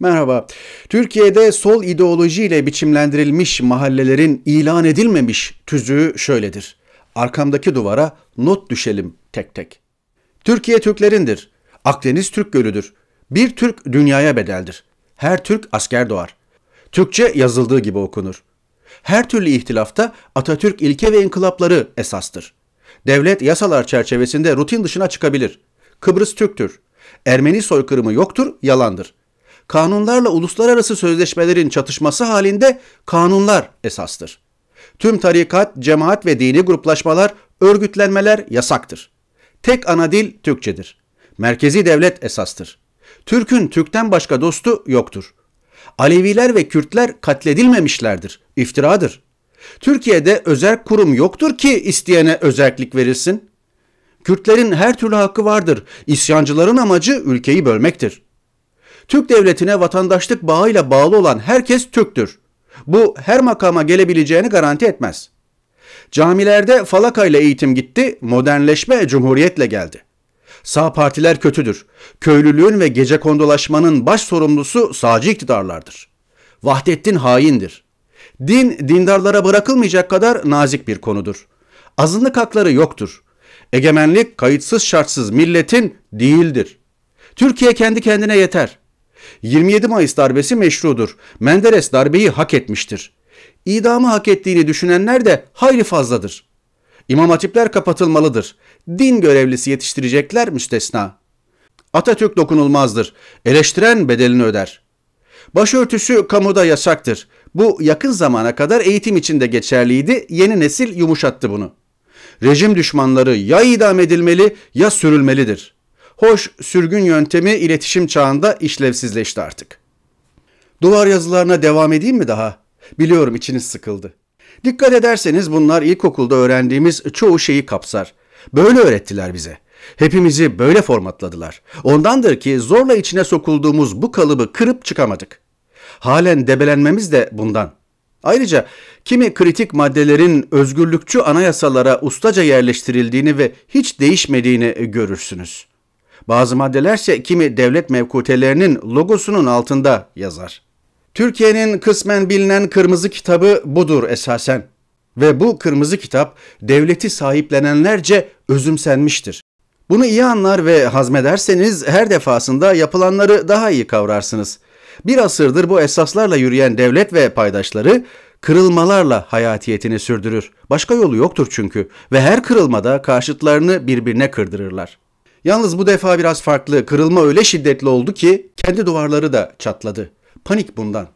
Merhaba. Türkiye'de sol ideolojiyle biçimlendirilmiş mahallelerin ilan edilmemiş tüzüğü şöyledir. Arkamdaki duvara not düşelim tek tek. Türkiye Türklerindir. Akdeniz Türk Gölü'dür. Bir Türk dünyaya bedeldir. Her Türk asker doğar. Türkçe yazıldığı gibi okunur. Her türlü ihtilafta Atatürk ilke ve inkılapları esastır. Devlet yasalar çerçevesinde rutin dışına çıkabilir. Kıbrıs Türktür. Ermeni soykırımı yoktur, yalandır.'' kanunlarla uluslararası sözleşmelerin çatışması halinde kanunlar esastır. Tüm tarikat, cemaat ve dini gruplaşmalar, örgütlenmeler yasaktır. Tek ana dil Türkçedir. Merkezi devlet esastır. Türk'ün Türk'ten başka dostu yoktur. Aleviler ve Kürtler katledilmemişlerdir. İftiradır. Türkiye'de özel kurum yoktur ki isteyene özellik verilsin. Kürtlerin her türlü hakkı vardır. İsyancıların amacı ülkeyi bölmektir. Türk devletine vatandaşlık bağıyla bağlı olan herkes Türktür. Bu her makama gelebileceğini garanti etmez. Camilerde falakayla eğitim gitti, modernleşme cumhuriyetle geldi. Sağ partiler kötüdür. Köylülüğün ve gece kondolaşmanın baş sorumlusu sağcı iktidarlardır. Vahdettin haindir. Din, dindarlara bırakılmayacak kadar nazik bir konudur. Azınlık hakları yoktur. Egemenlik kayıtsız şartsız milletin değildir. Türkiye kendi kendine yeter. 27 Mayıs darbesi meşrudur. Menderes darbeyi hak etmiştir. İdamı hak ettiğini düşünenler de hayli fazladır. İmam hatipler kapatılmalıdır. Din görevlisi yetiştirecekler müstesna. Atatürk dokunulmazdır. Eleştiren bedelini öder. Başörtüsü kamuda yasaktır. Bu yakın zamana kadar eğitim için de geçerliydi. Yeni nesil yumuşattı bunu. Rejim düşmanları ya idam edilmeli ya sürülmelidir.'' Hoş sürgün yöntemi iletişim çağında işlevsizleşti artık. Duvar yazılarına devam edeyim mi daha? Biliyorum içiniz sıkıldı. Dikkat ederseniz bunlar ilkokulda öğrendiğimiz çoğu şeyi kapsar. Böyle öğrettiler bize. Hepimizi böyle formatladılar. Ondandır ki zorla içine sokulduğumuz bu kalıbı kırıp çıkamadık. Halen debelenmemiz de bundan. Ayrıca kimi kritik maddelerin özgürlükçü anayasalara ustaca yerleştirildiğini ve hiç değişmediğini görürsünüz. Bazı maddelerse kimi devlet mevkutelerinin logosunun altında yazar. Türkiye'nin kısmen bilinen kırmızı kitabı budur esasen ve bu kırmızı kitap devleti sahiplenenlerce özümsenmiştir. Bunu iyi anlar ve hazmederseniz her defasında yapılanları daha iyi kavrarsınız. Bir asırdır bu esaslarla yürüyen devlet ve paydaşları kırılmalarla hayatiyetini sürdürür. Başka yolu yoktur çünkü ve her kırılmada karşıtlarını birbirine kırdırırlar. Yalnız bu defa biraz farklı. Kırılma öyle şiddetli oldu ki kendi duvarları da çatladı. Panik bundan.